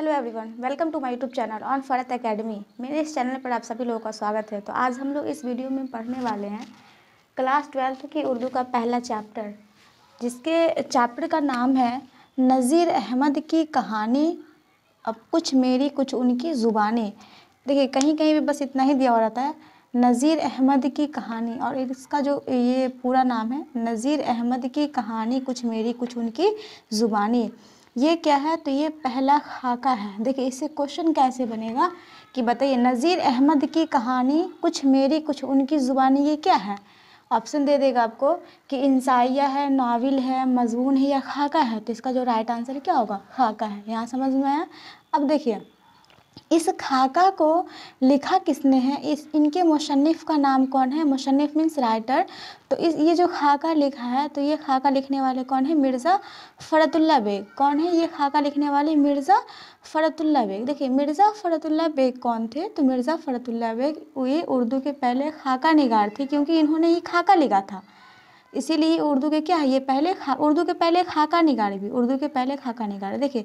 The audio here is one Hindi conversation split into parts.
hello everyone welcome to my YouTube channel on Farhat academy मेरे इस चैनल पर आप सभी लोगों का स्वागत है तो आज हम लोग इस वीडियो में पढ़ने वाले हैं क्लास ट्वेल्थ की उर्दू का पहला चैप्टर जिसके चैप्टर का नाम है नज़ीर अहमद की कहानी अब कुछ मेरी कुछ उनकी ज़ुबानी देखिए कहीं कहीं भी बस इतना ही दिया हो जाता है नज़ीर अहमद की कहानी और इसका जो ये पूरा नाम है नज़ीर अहमद की कहानी कुछ मेरी कुछ उनकी ज़ुबानी ये क्या है तो ये पहला खाका है देखिए इससे क्वेश्चन कैसे बनेगा कि बताइए नज़ीर अहमद की कहानी कुछ मेरी कुछ उनकी ज़ुबानी ये क्या है ऑप्शन दे देगा आपको कि इंसाइया है नाविल है मजमून है या खाका है तो इसका जो राइट आंसर क्या होगा खाका है यहाँ समझ में आया अब देखिए इस खाका को लिखा किसने है इस इनके मुशनफ़ का नाम कौन है मुशनफ़ मीन्स राइटर तो इस ये जो खाका लिखा है तो ये खाका लिखने वाले कौन है मिर्ज़ा फ़रतुल्ला बेग कौन है ये खाका लिखने वाले मिर्ज़ा फ़रतुल्ला बेग देखिए मिर्ज़ा फ़रतुल्ला बेग कौन थे तो मिर्ज़ा फ़रतुल्ला बेग ये उर्दू के पहले खाका निगार थे क्योंकि इन्होंने ही खाका लिखा था इसीलिए उर्दू के क्या है ये पहले खा उर्दू के पहले खाका निगार भी उर्दू के पहले खाका निगार देखिए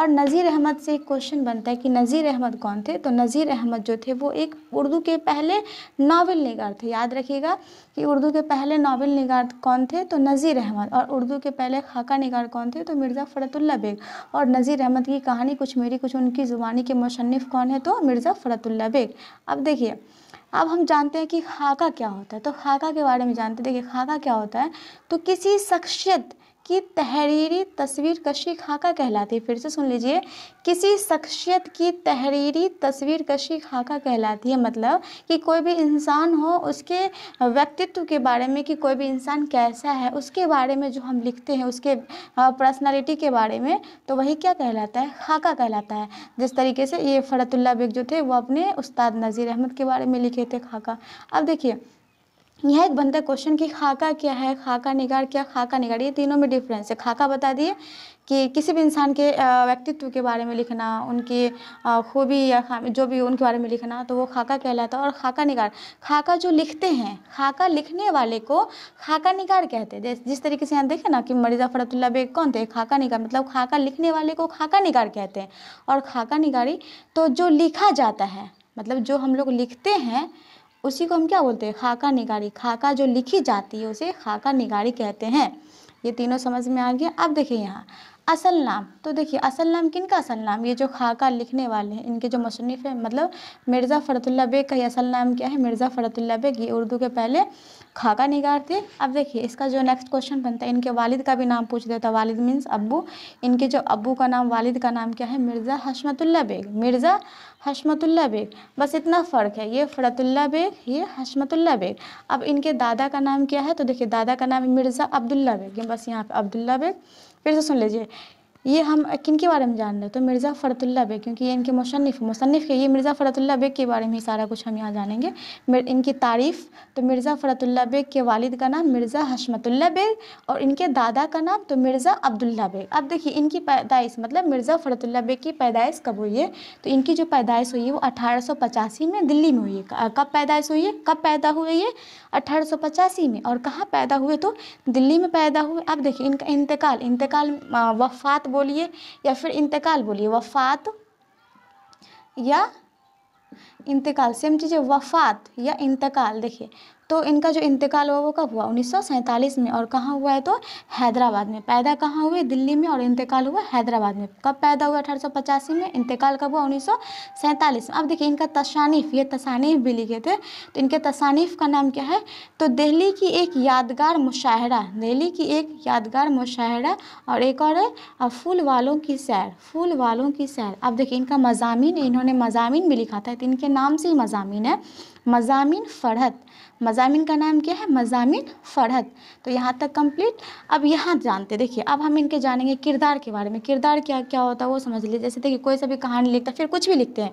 और नज़ीर अहमद से एक क्वेश्चन बनता है कि नज़ीर अहमद कौन थे तो नज़ीर अहमद जो थे वो एक उर्दू के पहले नावल निगार थे याद रखिएगा कि उर्दू के पहले नावल निगार कौन थे तो नज़ीर अहमद और उर्दू के पहले खाका निगार कौन थे तो मिर्ज़ा फ़रतुल्ला बेग और नज़ीर अहमद की कहानी कुछ मेरी कुछ उनकी ज़ुबानी के मुशनफ़ कौन है तो मिर्ज़ा फ़रतुल्ला बेग अब देखिए अब हम जानते हैं कि खाका क्या होता है तो खाका के बारे में जानते देखिए खाका क्या होता है तो किसी शख्सियत की तहरीरी तस्वीर कशी खाका कहलाती है फिर से सुन लीजिए किसी शख्सियत की तहरीरी तस्वीर कशी खाका कहलाती है मतलब कि कोई भी इंसान हो उसके व्यक्तित्व के बारे में कि कोई भी इंसान कैसा है उसके बारे में जो हम लिखते हैं उसके पर्सनालिटी के बारे में तो वही क्या कहलाता है खाका कहलाता है जिस तरीके से ये फ़रतुल्ला बेग जो थे वो अपने उस्ताद नज़ीर अहमद के बारे में लिखे थे खाका अब देखिए यह एक बनता है क्वेश्चन कि खाका क्या है खाका निगार क्या खाका निगार ये तीनों में डिफरेंस है खाका बता दिए कि किसी भी इंसान के व्यक्तित्व के बारे में लिखना उनकी खूबी या खामी जो भी उनके बारे में लिखना तो वो खाका कहलाता है और खाका निगार खाका जो लिखते हैं खाका लिखने वाले को खाका निगार कहते हैं जिस तरीके से यहाँ देखें ना कि मरीजा फरतुल्ला बेग कौन थे खाका निगार मतलब खाका लिखने वाले को खाका निगार कहते हैं और खाका निगारी तो जो लिखा जाता है मतलब जो हम लोग लिखते हैं उसी को हम क्या बोलते हैं खाका निगारी खाका जो लिखी जाती है उसे खाका निगारी कहते हैं ये तीनों समझ में आ गया अब देखिए यहाँ असल नाम तो देखिए असल नाम किन का असल नाम ये जो खाका लिखने वाले हैं इनके जो मुसनफ़ हैं मतलब मिर्ज़ा फ़रतुल्ला बेग का ये असल नाम क्या है मिर्ज़ा फ़रतुल्ला बेग ये उर्दू के पहले खाका का निगारते अब देखिए इसका जो नेक्स्ट क्वेश्चन बनता है इनके वालिद का भी नाम पूछ देता है वालिद मीन्स अब्बू इनके जो अब्बू का नाम वालिद का नाम क्या है मिर्ज़ा हशमतुल्ला बेग मिर्ज़ा हशमतुल्ला बेग बस इतना फ़र्क है ये फ़रतुल्ला बेग ये हशमतुल्ला बेग अब इनके दादा का नाम क्या है तो देखिए दादा का नाम मिर्ज़ा अब्दुल्ला बेग बस यहाँ पर अब्दुल्ला बेग फिर से सुन लीजिए ये हम किन के बारे में जान रहे तो मिर्ज़ा फ़रतुल्ला बेग क्योंकि ये इनके मुशनफ़ मुसनफ़ के ये मिर्ज़ा फ़रतुल्ला बेग के बारे में ही सारा कुछ हम यहाँ जानेंगे इनकी तारीफ़ तो मिर्ज़ा फ़रतुल्ला बेग के वालिद का नाम मिर्ज़ा हशमतुल्ला बेग और इनके दादा का नाम तो मिर्ज़ा अब्दुल्ला बेग अब देखिए इनकी पैदाइश मतलब मिर्ज़ा फ़रतुल्ला बेग की पैदाइश कब हुई है तो इनकी जो पैदाइश हुई है वो अठारह में दिल्ली में हुई है कब पैदाइश हुई है कब पैदा हुए ये अठारह में और कहाँ पैदा हुए तो दिल्ली में पैदा हुए अब देखिए इनका इंतकाल इंतकाल वफ़ात बोलिए या फिर इंतकाल बोलिए वफ़ात या इंतकाल सेम चीज़ है वफ़ात या इंतकाल देखिए तो इनका जो इंतकाल हुआ वो कब हुआ उन्नीस में और कहाँ हुआ है तो हैदराबाद में पैदा कहाँ हुए दिल्ली में और इंतकाल हुआ हैदराबाद में कब पैदा हुआ अठारह में इंतकाल कब हुआ उन्नीस में अब देखिए इनका तसानीफ़ ये तसानीफ़ भी लिखे थे तो इनके तसानीफ़ का नाम क्या है तो दिल्ली की एक यादगार मुशाहरा दिल्ली की एक यादगार मुशाहरा और एक और है फूल वालों की सैर फूल वालों की सैर अब देखिए इनका मजामी इन्होंने मजामी भी लिखा था तो इनके नाम से ही मजामी है मजामिन फ़रहत मजामी का नाम क्या है मजामी फ़रहत तो यहाँ तक कंप्लीट अब यहाँ जानते देखिए अब हम इनके जानेंगे किरदार के बारे में किरदार क्या क्या होता है वो समझ लीजिए जैसे देखिए कोई सा भी कहानी लिखता है फिर कुछ भी लिखते हैं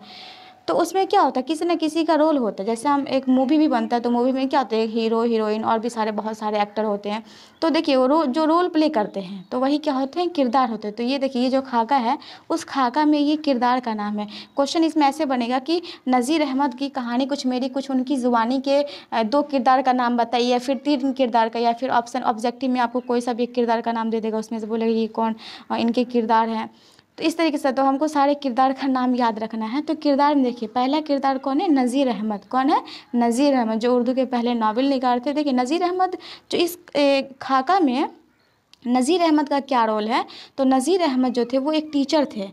तो उसमें क्या होता है किसी न किसी का रोल होता है जैसे हम एक मूवी भी बनता है तो मूवी में क्या होता है हीरो हीरोइन और भी सारे बहुत सारे एक्टर होते हैं तो देखिए वो रो, जो रोल प्ले करते हैं तो वही क्या होते हैं किरदार होते हैं तो ये देखिए ये जो खाका है उस खाका में ये किरदार का नाम है क्वेश्चन इसमें ऐसे बनेगा कि नज़ीर अहमद की कहानी कुछ मेरी कुछ उनकी ज़ुबानी के दो किरदार का नाम बताइए या फिर तीन किरदार का या फिर ऑप्शन ऑब्जेक्टिव में आपको कोई सा भी एक किरदार का नाम दे देगा उसमें से बोलेगा ये कौन इनके किरदार हैं तो इस तरीके से तो हमको सारे किरदार का नाम याद रखना है तो किरदार में देखिए पहला किरदार कौन है नज़ीर अहमद कौन है नज़ीर अहमद जो उर्दू के पहले नावल निकार थे देखिए नज़ीर अहमद जो इस खाका में नज़ीर अहमद का क्या रोल है तो नज़ीर अहमद जो थे वो एक टीचर थे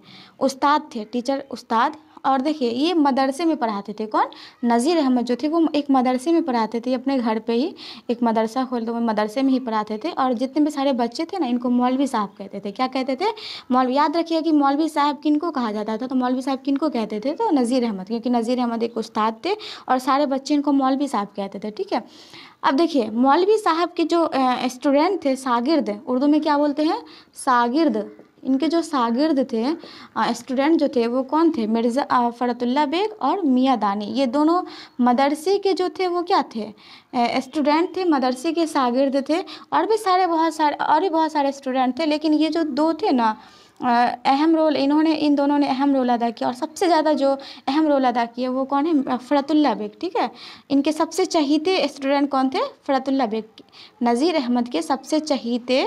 उस्ताद थे टीचर उस्ताद और देखिए ये मदरसे में पढ़ाते थे कौन नज़ीर अहमद जो थे वो एक मदरसे में पढ़ाते थे अपने घर पे ही एक मदरसा खोल तो मदरसे में ही पढ़ाते थे और जितने भी सारे बच्चे थे ना इनको मौलवी साहब कहते थे क्या कहते थे मौलवी याद रखिए कि मौलवी साहब किन को कहा जाता था तो मौलवी साहब किन को कहते थे तो नज़ीर अहमद क्योंकि नज़ीर अहमद एक उस्ताद थे और सारे बच्चे इनको मौलवी साहब कहते थे ठीक है अब देखिए मौलवी साहब के जो स्टूडेंट थे सागिर्द उर्दू में क्या बोलते हैं सागिर्द इनके जो शागिर्द थे स्टूडेंट जो थे वो कौन थे मिर्ज़ा फ़रतुल्ला बेग और मियाँ दानी ये दोनों मदरसे के जो थे वो क्या थे स्टूडेंट थे मदरसे के शागिर्द थे और भी सारे बहुत सारे और भी बहुत सारे स्टूडेंट थे लेकिन ये जो दो थे ना अहम रोल इन्होंने इन दोनों ने अहम रोल अदा किया और सबसे ज़्यादा जो अहम रोल अदा किया वो कौन है फ़रतुल्ला बेग ठीक है इनके सबसे चहीते स्टूडेंट कौन थे फ़रतुल्ला बेग नज़ीर अहमद के सबसे चहीते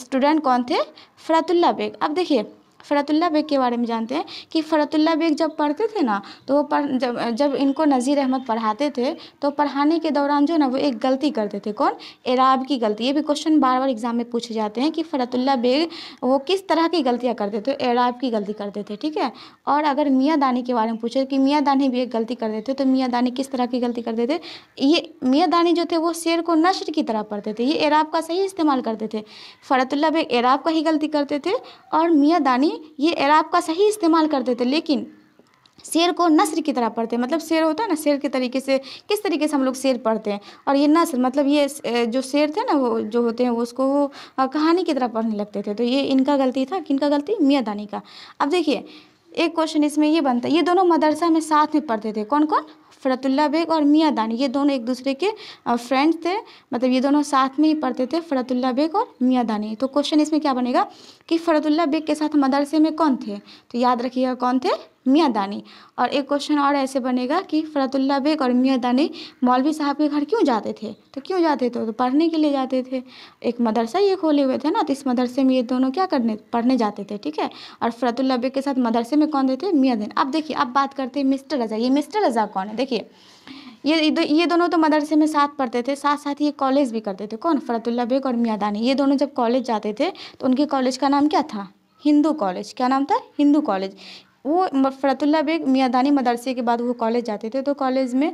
स्टूडेंट कौन थे फ़रतुल्ला बेग अब देखिए फ़रतुल्ला बेग के बारे में जानते हैं कि फ़रतुल्ला बेग जब पढ़ते थे ना तो वो पढ़ जब जब इनको नज़ीर अहमद पढ़ाते थे तो पढ़ाने के दौरान जो ना वो एक गलती करते थे कौन एराब की गलती ये भी क्वेश्चन बार बार एग्जाम में पूछे जाते हैं कि फ़रतुल्ला बेग वो किस तरह की गलतियाँ करते थे एराब की गलती करते थे ठीक है और अगर मियाँ दानी के बारे में पूछे कि मियाँ दानी भी एक गलती करते थे तो मियाँ दानी किस तरह की गलती करते थे ये मियाँ दानी जो थे वो शेर को नशर की तरह पढ़ते थे ये एराब का सही इस्तेमाल करते थे फ़रतुल्ला बेग एराब का ही गलती करते थे और मियाँ दानी नहीं ये एराब का सही इस्तेमाल करते थे लेकिन शेर को नस्र की तरह पढ़ते हैं मतलब शेर होता है ना शेर के तरीके से किस तरीके से हम लोग शेर पढ़ते हैं और ये नस्र मतलब ये जो शेर थे ना वो जो होते हैं वो उसको वो कहानी की तरह पढ़ने लगते थे तो ये इनका गलती था किनका गलती मियाँ दानी का अब देखिए एक क्वेश्चन इसमें ये बनता है ये दोनों मदरसा में साथ में पढ़ते थे कौन कौन फ़रतुल्ला बेग और मियाँ दानी ये दोनों एक दूसरे के फ्रेंड थे मतलब ये दोनों साथ में ही पढ़ते थे फ़रतुल्ला बेग और मियाँ दानी तो क्वेश्चन इसमें क्या बनेगा कि फ़रतुल्ला बेग के साथ मदरसे में कौन थे तो याद रखिएगा कौन थे मियाँ दानी और एक क्वेश्चन और ऐसे बनेगा कि फ़रतुल्ला बेग और मियाँ दानी मौलवी साहब के घर क्यों जाते थे तो क्यों जाते थे तो पढ़ने के लिए जाते थे एक मदरसा ये खोले हुए थे ना तो इस मदरसे में ये दोनों क्या करने पढ़ने जाते थे ठीक है और फ़रतुल्ला बेग के साथ मदरसे में कौन देते मियाँ दानी अब देखिए अब बात करते हैं मिस्टर रजा ये मिस्टर रजा कौन है देखिए ये ये दोनों तो मदरसे में साथ पढ़ते थे साथ साथ ये कॉलेज भी करते थे कौन फ़रतुल्ला बेग और मियादानी ये दोनों जब कॉलेज जाते थे तो उनके कॉलेज का नाम क्या था हिंदू कॉलेज क्या नाम था हिंदू कॉलेज वो फ़रतुल्ला बेग मियादानी मदरसे के बाद वो कॉलेज जाते थे तो कॉलेज में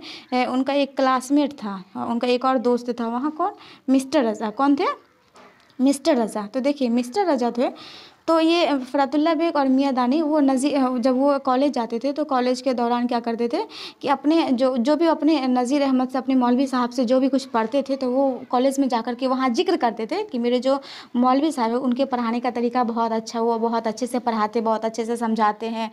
उनका एक क्लासमेट था उनका एक और दोस्त था वहाँ कौन मिस्टर रज़ा कौन थे मिस्टर रज़ा तो देखिए मिस्टर रज़ा थे तो ये फ़रातुल्ला बेग और मियाँ दानी वो नज़ी जब वो कॉलेज जाते थे तो कॉलेज के दौरान क्या करते थे कि अपने जो जो भी अपने नज़ीर अहमद से अपने मौलवी साहब से जो भी कुछ पढ़ते थे तो वो कॉलेज में जा कर के वहाँ जिक्र करते थे कि मेरे जो मौलवी साहब हैं उनके पढ़ाने का तरीका बहुत अच्छा हुआ बहुत अच्छे से पढ़ाते बहुत अच्छे से समझाते हैं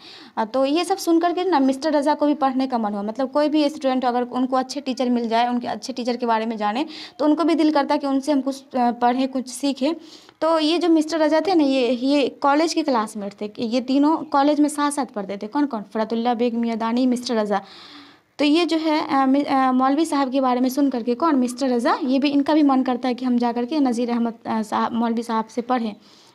तो ये सब सुन करके ना मिस्टर रज़ा को भी पढ़ने का मन हुआ मतलब कोई भी स्टूडेंट अगर उनको अच्छे टीचर मिल जाए उनके अच्छे टीचर के बारे में जाने तो उनको भी दिल करता कि उनसे हम कुछ पढ़ें कुछ सीखें तो ये जो मिस्टर रजा थे ना ये ये कॉलेज के क्लासमेट थे ये तीनों कॉलेज में साथ साथ पढ़ते थे कौन कौन फ़रतुल्ला बेग मियादानी मिस्टर रजा तो ये जो है मौलवी साहब के बारे में सुन करके कौन मिस्टर रज़ा ये भी इनका भी मन करता है कि हम जा कर के नज़ीर अहमद साहब मौलवी साहब से पढ़ें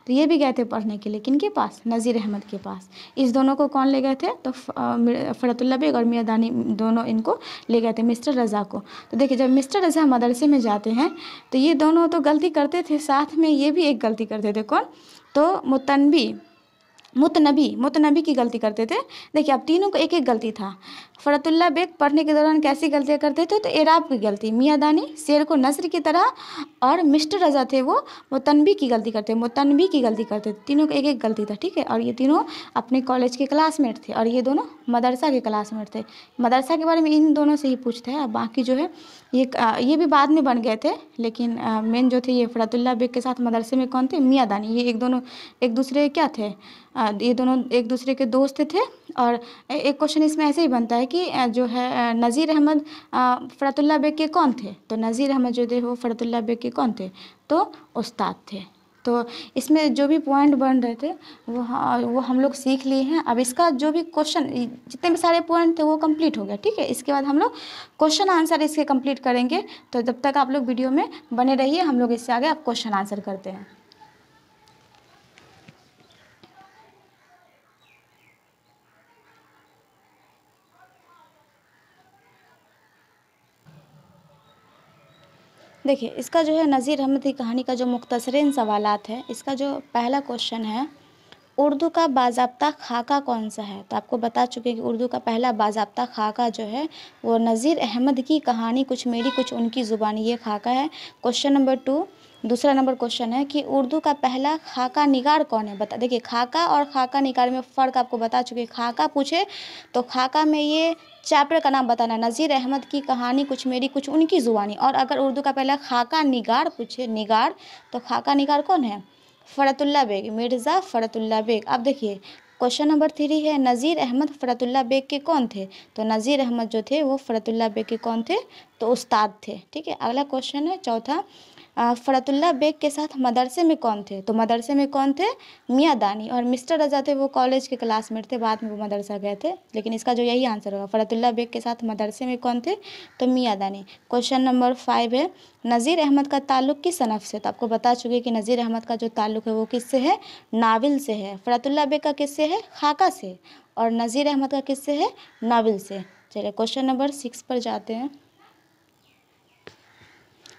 तो ये भी गए थे पढ़ने के लिए किन के पास नज़ीर अहमद के पास इस दोनों को कौन ले गए थे तो फ़रतुल्ला बेग और मियाँ दानी दोनों इनको ले गए थे मिस्टर रज़ा को तो देखिए जब मिस्टर रज़ा मदरसे में जाते हैं तो ये दोनों तो गलती करते थे साथ में ये भी एक गलती करते थे कौन तो मुतनबी मुतनबी मुतनबी की गलती करते थे देखिए अब तीनों को एक एक गलती था फ़रतुल्ला बेग पढ़ने के दौरान कैसी गलतियाँ करते थे तो एराब की गलती मियाँ दानी शेर को नसर की तरह और मिस्टर रजा थे वो मुतनबी की गलती करते मुतनबी की गलती करते थे तीनों को एक एक गलती था ठीक है और ये तीनों अपने कॉलेज के क्लासमेट थे और ये दोनों मदरसा के क्लासमेट थे मदरसा के बारे में इन दोनों से ही पूछते हैं और बाकी जो है ये ये भी बाद में बन गए थे लेकिन मेन जो थे ये फ़रातुल्ला बेग के साथ मदरसे में कौन थे मियाँ दानी ये एक दोनों एक दूसरे क्या थे ये दोनों एक दूसरे के दोस्त थे और एक क्वेश्चन इसमें ऐसे ही बनता है कि जो है नज़ीर अहमद फरतुल्ला बेग के कौन थे तो नज़ीर अहमद जो थे वो फ़रातुल्ला बेग के कौन थे तो उस्ताद थे तो इसमें जो भी पॉइंट बन रहे थे वो हाँ वो हम लोग सीख लिए हैं अब इसका जो भी क्वेश्चन जितने भी सारे पॉइंट थे वो कंप्लीट हो गया ठीक है इसके बाद हम लोग क्वेश्चन आंसर इसके कंप्लीट करेंगे तो जब तक आप लोग वीडियो में बने रहिए हम लोग इससे आगे आप क्वेश्चन आंसर करते हैं देखिए इसका जो है नज़ीर अहमद की कहानी का जो मुख्तरीन सवाल है इसका जो पहला क्वेश्चन है उर्दू का बाबा खाका कौन सा है तो आपको बता चुके कि उर्दू का पहला बाबा खाका जो है वो नज़ीर अहमद की कहानी कुछ मेरी कुछ उनकी ज़ुबानी ये खाका है क्वेश्चन नंबर टू दूसरा नंबर क्वेश्चन है कि उर्दू का पहला खाका निगार कौन है बता देखिए खाका और खाका निगार में फ़र्क आपको बता चुके खाका पूछे तो खाका में ये चैप्टर का नाम बताना नज़ीर अहमद की कहानी कुछ मेरी कुछ उनकी ज़ुबानी और अगर उर्दू का पहला खाका निगार पूछे निगार तो खाका निगार कौन है फ़रतुल्ला बेग मिर्ज़ा फ़रतुल्ला बेग अब देखिए क्वेश्चन नंबर थ्री है नज़ीर अहमद फ़रतुल्ला बेग के कौन थे तो नज़ीर अहमद जो थे वो फ़रतुल्ला बेग के कौन थे तो उस्ताद थे ठीक है अगला क्वेश्चन है चौथा फ़रतुल्ला बेग के साथ मदरसे में कौन थे तो मदरसे में कौन थे मियाँ दानी और मिस्टर रजा थे वो कॉलेज के क्लासमेट थे बाद में वो मदरसा गए थे लेकिन इसका जो यही आंसर होगा फ़रतुल्ला बेग के साथ मदरसे में कौन थे तो मियाँ दानी क्वेश्चन नंबर फाइव है नज़ीर अहमद का ताल्लुक किस सनफ से तो आपको बता चुके कि नज़ीर अहमद का जो ताल्लुक है वो किससे है नाविल से है फ़रतुल्ला बेग का किससे है खाका से और नज़ीर अहमद का किससे है नाविल से चलिए क्वेश्चन नंबर सिक्स पर जाते हैं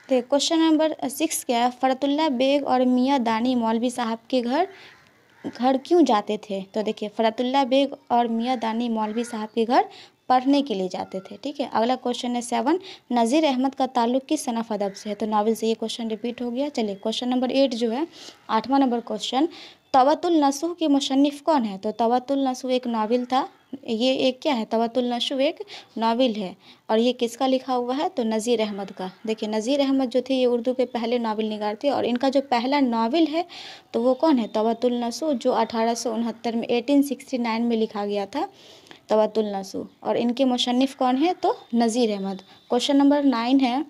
तो क्वेश्चन नंबर सिक्स क्या है फ़रतुल्ला बेग और मियाँ दानी मौलवी साहब के घर घर क्यों जाते थे तो देखिए फ़रतुल्ला बेग और मियाँ दानी मौलवी साहब के घर पढ़ने के लिए जाते थे ठीक है अगला क्वेश्चन है सेवन नज़ीर अहमद का ताल्लुक किस सनफ अदब से है तो नावल से ये क्वेश्चन रिपीट हो गया चलिए क्वेश्चन नंबर एट जो है आठवां नंबर क्वेश्चन तवतुल नसूह के मुशनफ़ कौन है तो तवतुल नसूह एक नावल था ये एक क्या है तवातुल नशु एक नावल है और ये किसका लिखा हुआ है तो नज़ीर अहमद का देखिए नज़ीर अहमद जो थे ये उर्दू के पहले नावल निगार थे और इनका जो पहला नावल है तो वो कौन है तवातुल जो अठारह में एटीन में लिखा गया था तवातुल और इनके मुशनफ़ कौन है तो Nazir Ahmad question number nine है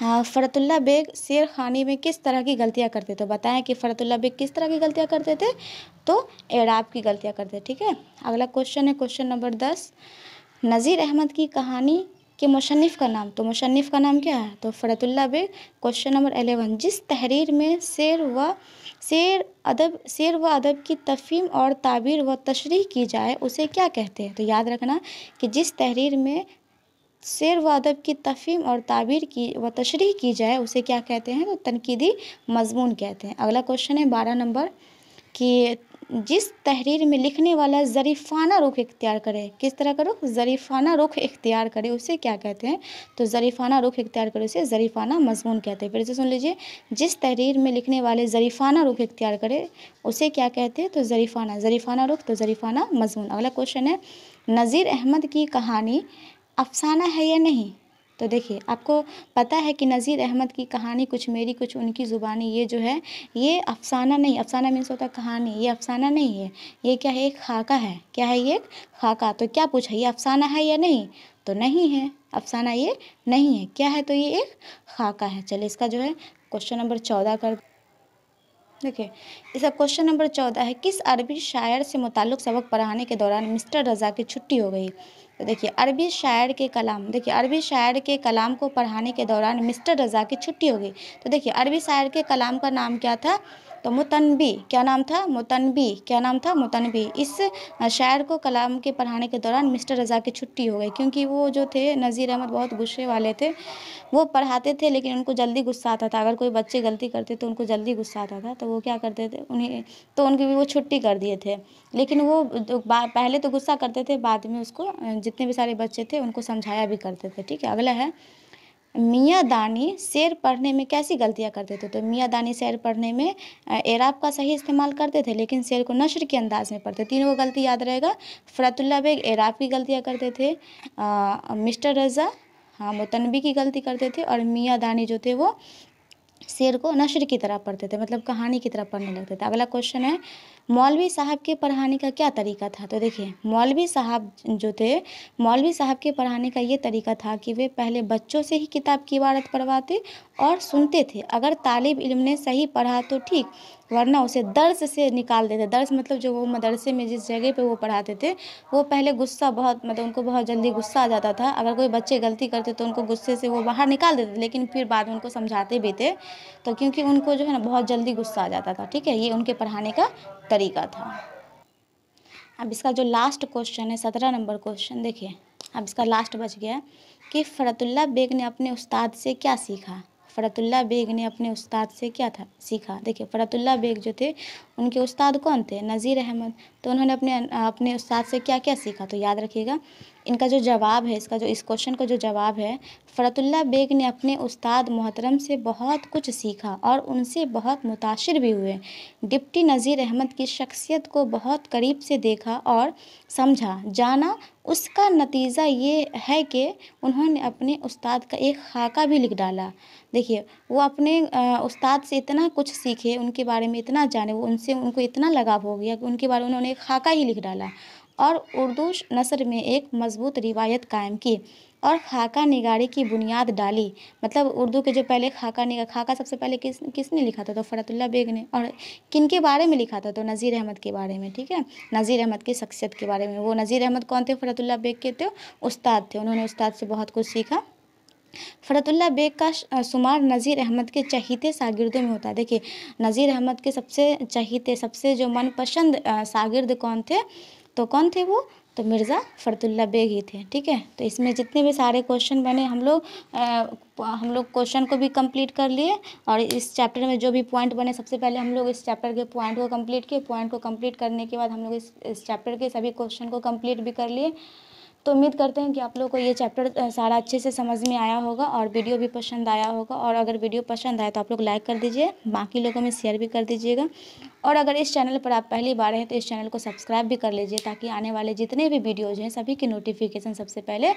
हाँ, फ़रतुल्ला बेग शेर खानी में किस तरह की गलतियाँ करते थे तो बताएं कि फ़रतुल्ला बेग किस तरह की गलतियाँ करते थे तो एराब की गलतियाँ करते ठीक है अगला क्वेश्चन है क्वेश्चन नंबर दस नज़ीर अहमद की कहानी के मुशनफ़ का नाम तो मुशनफ़ का नाम क्या है तो Farhatullah Baig question number eleven जिस तहरीर में शेर व शेर अदब शेर व अदब की तफीम और ताबीर व तशरी की जाए उसे क्या कहते हैं तो याद रखना कि जिस तहरीर में शेर व अदब की तफ़ीम और ताबीर की व तशरी की जाए उसे क्या कहते हैं तो तनकीदी मजमून कहते हैं अगला क्वेश्चन है बारह नंबर कि जिस तहरीर में लिखने वाला ज़रीफ़ाना रुख इख्तियार करे किस तरह का रुख ज़रीफ़ाना रुख इख्तियार करे उसे क्या कहते हैं तो ज़रीफ़ाना रुख इख्तियार करे उसे ज़रीफ़ाना मजमून कहते हैं फिर से सुन लीजिए जिस तहरीर में लिखने वाले ज़रीफ़ाना रुख इख्तियार करे उसे क्या कहते हैं तो ज़रीफ़ाना ज़रीफ़ाना रुख तो ज़रीफ़ाना मजमून अगला क्वेश्चन है नज़ीर अहमद की कहानी अफसाना है या नहीं तो देखिए आपको पता है कि नज़ीर अहमद की कहानी कुछ मेरी कुछ उनकी ज़ुबानी ये जो है ये अफसाना नहीं अफसाना मीन्स होता कहानी ये अफसाना नहीं है ये क्या है एक खाका है क्या है ये एक खाका तो क्या पूछा ये अफसाना है या नहीं तो नहीं है अफसाना ये नहीं है क्या है तो ये एक खाका है चलिए इसका जो है क्वेश्चन नंबर चौदह कर देखिए इसका क्वेश्चन नंबर चौदह है किस अरबी शायर से मुतलक सबक पढ़ाने के दौरान मिस्टर रज़ा की छुट्टी हो गई तो देखिए अरबी शायर के कलाम देखिए अरबी शायर के कलाम को पढ़ाने के दौरान मिस्टर रज़ा की छुट्टी हो गई तो देखिए अरबी शायर के कलाम का नाम क्या था तो मुतनबी क्या नाम था मुतनबी क्या नाम था मुतनबी इस शायर को कलाम के पढ़ाने के दौरान मिस्टर रज़ा की छुट्टी हो गई क्योंकि वो जो थे नज़ीर अहमद बहुत गुस्से वाले थे वो पढ़ाते थे लेकिन उनको जल्दी गुस्सा आता था अगर कोई बच्चे गलती करते तो उनको जल्दी गुस्सा आता था तो वो क्या करते थे उन्हें तो उनकी भी वो छुट्टी कर दिए थे लेकिन वो तो पहले तो गुस्सा करते थे बाद में उसको जितने भी सारे बच्चे थे उनको समझाया भी करते थे ठीक है अगला है मियाँ दानी शेर पढ़ने में कैसी गलतियाँ करते थे तो मियाँ दानी शेर पढ़ने में एराब का सही इस्तेमाल करते थे लेकिन शेर को नशर के अंदाज में पढ़ते तीनों को गलती याद रहेगा फ़रतुल्ला बेग एराब की गलतियाँ करते थे आ, मिस्टर रज़ा हाँ वो तनबी की गलती करते थे और मियाँ दानी जो थे वो शेर को नशर की तरह पढ़ते थे मतलब कहानी की तरह पढ़ने लगते थे अगला क्वेश्चन है मौलवी साहब के पढ़ाने का क्या तरीका था तो देखिए मौलवी साहब जो थे मौलवी साहब के पढ़ाने का ये तरीका था कि वे पहले बच्चों से ही किताब की इबारत पढ़वाते और सुनते थे अगर तालिब इल्म ने सही पढ़ा तो ठीक वरना उसे दर्ज से निकाल देते दर्श मतलब जो वो मदरसे में जिस जगह पे वो पढ़ाते थे वो पहले गुस्सा बहुत मतलब उनको बहुत जल्दी गुस्सा आ जाता था अगर कोई बच्चे गलती करते तो उनको गुस्से से वो बाहर निकाल देते लेकिन फिर बाद में उनको समझाते भी थे तो क्योंकि उनको जो है ना बहुत जल्दी गुस्सा आ जाता था ठीक है ये उनके पढ़ाने का तरीका था अब इसका जो लास्ट क्वेश्चन है सत्रह नंबर क्वेश्चन देखिए अब इसका लास्ट बच गया कि फ़रतुल्ला बेग ने अपने उस्ताद से क्या सीखा फ़रतुल्ला बेग ने अपने उस्ताद से क्या था सीखा देखिए फ़रतुल्ला बेग जो थे उनके उस्ताद कौन थे नज़ीर अहमद तो उन्होंने अपने अपने उस्ताद से क्या क्या सीखा तो याद रखिएगा इनका जो जवाब है इसका जो इस क्वेश्चन का जो जवाब है फ़रतुल्ला बेग ने अपने उस्ताद मोहतरम से बहुत कुछ सीखा और उनसे बहुत मुतासर भी हुए डिप्टी नज़ीर अहमद की शख्सियत को बहुत करीब से देखा और समझा जाना उसका नतीजा ये है कि उन्होंने अपने उस्ताद का एक खाका भी लिख डाला देखिए वो अपने उस्ताद से इतना कुछ सीखे उनके बारे में इतना जाने वो उनसे उनको इतना लगाव हो गया कि उनके बारे में उन्होंने एक खाका ही लिख डाला और उर्दू नसर में एक मजबूत रिवायत कायम की और खाका निगारी की बुनियाद डाली मतलब उर्दू के जो पहले खाका निगार खाका सबसे पहले किस किसने लिखा था तो फ़रतुल्ला बेग ने और किन के बारे में लिखा था तो नज़ीर अहमद के बारे में ठीक है नज़ीर अहमद की शख्सियत के बारे में वो नज़ीर अहमद कौन थे फ़रतुल्ला बेग के थे तो उस्ताद थे उन्होंने उस्ताद से बहुत कुछ सीखा फ़रतुल्ला बेग का शुमार नज़ीर अहमद के चहीते शागिर्दों में होता है देखिए नज़ीर अहमद के सबसे चहीते सबसे जो मनपसंद शागिर्द कौन थे तो कौन थे वो तो मिर्ज़ा फरतुल्ला बेग ही थे ठीक है तो इसमें जितने भी सारे क्वेश्चन बने हम लोग हम लोग क्वेश्चन को भी कंप्लीट कर लिए और इस चैप्टर में जो भी पॉइंट बने सबसे पहले हम लोग इस चैप्टर के पॉइंट को कंप्लीट किए पॉइंट को कंप्लीट करने के बाद हम लोग इस, इस चैप्टर के सभी क्वेश्चन को कंप्लीट भी कर लिए तो उम्मीद करते हैं कि आप लोग को ये चैप्टर सारा अच्छे से समझ में आया होगा और वीडियो भी पसंद आया होगा और अगर वीडियो पसंद आए तो आप लोग लाइक कर दीजिए बाकी लोगों में शेयर भी कर दीजिएगा और अगर इस चैनल पर आप पहली बार हैं तो इस चैनल को सब्सक्राइब भी कर लीजिए ताकि आने वाले जितने भी वीडियोज हैं सभी की नोटिफिकेशन सबसे पहले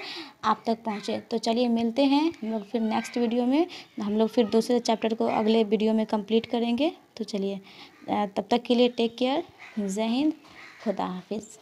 आप तक पहुँचे तो चलिए मिलते हैं हम लोग फिर नेक्स्ट वीडियो में हम लोग फिर दूसरे चैप्टर को अगले वीडियो में कम्प्लीट करेंगे तो चलिए तब तक के लिए टेक केयर जय हिंद खुदा हाफिज़